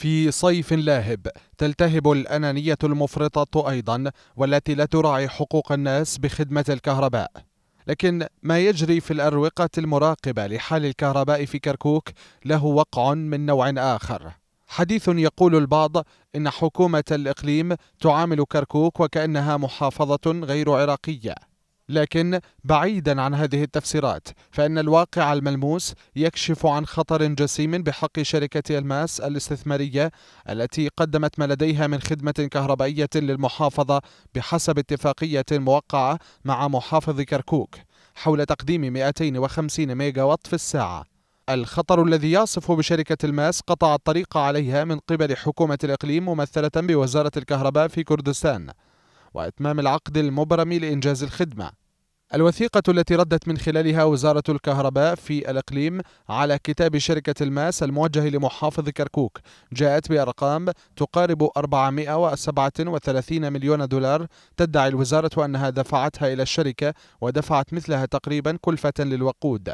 في صيف لاهب تلتهب الأنانية المفرطة أيضا والتي لا تراعي حقوق الناس بخدمة الكهرباء لكن ما يجري في الأروقة المراقبة لحال الكهرباء في كركوك له وقع من نوع آخر حديث يقول البعض إن حكومة الإقليم تعامل كركوك وكأنها محافظة غير عراقية لكن بعيدا عن هذه التفسيرات فإن الواقع الملموس يكشف عن خطر جسيم بحق شركة الماس الاستثمارية التي قدمت ما لديها من خدمة كهربائية للمحافظة بحسب اتفاقية موقعة مع محافظ كركوك حول تقديم 250 وات في الساعة الخطر الذي يصف بشركة الماس قطع الطريق عليها من قبل حكومة الإقليم ممثلة بوزارة الكهرباء في كردستان وإتمام العقد المبرم لإنجاز الخدمة الوثيقة التي ردت من خلالها وزارة الكهرباء في الإقليم على كتاب شركة الماس الموجه لمحافظ كركوك جاءت بأرقام تقارب 437 مليون دولار تدعي الوزارة أنها دفعتها إلى الشركة ودفعت مثلها تقريبا كلفة للوقود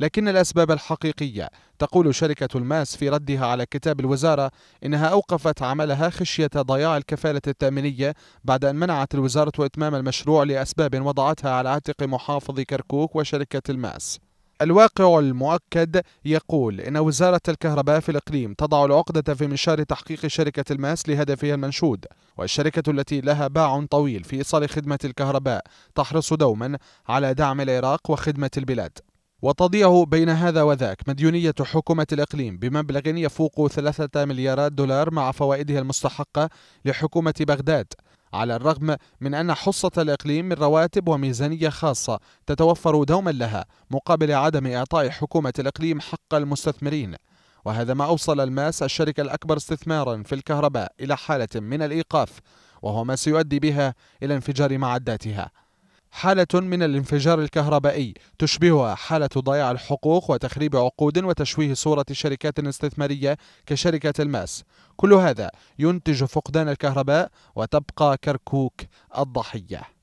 لكن الأسباب الحقيقية تقول شركة الماس في ردها على كتاب الوزارة إنها أوقفت عملها خشية ضياع الكفالة التأمينية بعد أن منعت الوزارة إتمام المشروع لأسباب وضعتها على عاتق محافظ كركوك وشركة الماس الواقع المؤكد يقول إن وزارة الكهرباء في الإقليم تضع العقدة في منشار تحقيق شركة الماس لهدفها المنشود والشركة التي لها باع طويل في إيصال خدمة الكهرباء تحرص دوما على دعم العراق وخدمة البلاد وتضيع بين هذا وذاك مديونية حكومة الإقليم بمبلغ يفوق ثلاثة مليارات دولار مع فوائدها المستحقة لحكومة بغداد على الرغم من أن حصة الإقليم من رواتب وميزانية خاصة تتوفر دوما لها مقابل عدم إعطاء حكومة الإقليم حق المستثمرين وهذا ما أوصل الماس الشركة الأكبر استثمارا في الكهرباء إلى حالة من الإيقاف وهو ما سيؤدي بها إلى انفجار معداتها حالة من الانفجار الكهربائي تشبهها حالة ضياع الحقوق وتخريب عقود وتشويه صورة شركات استثمارية كشركة الماس كل هذا ينتج فقدان الكهرباء وتبقى كركوك الضحية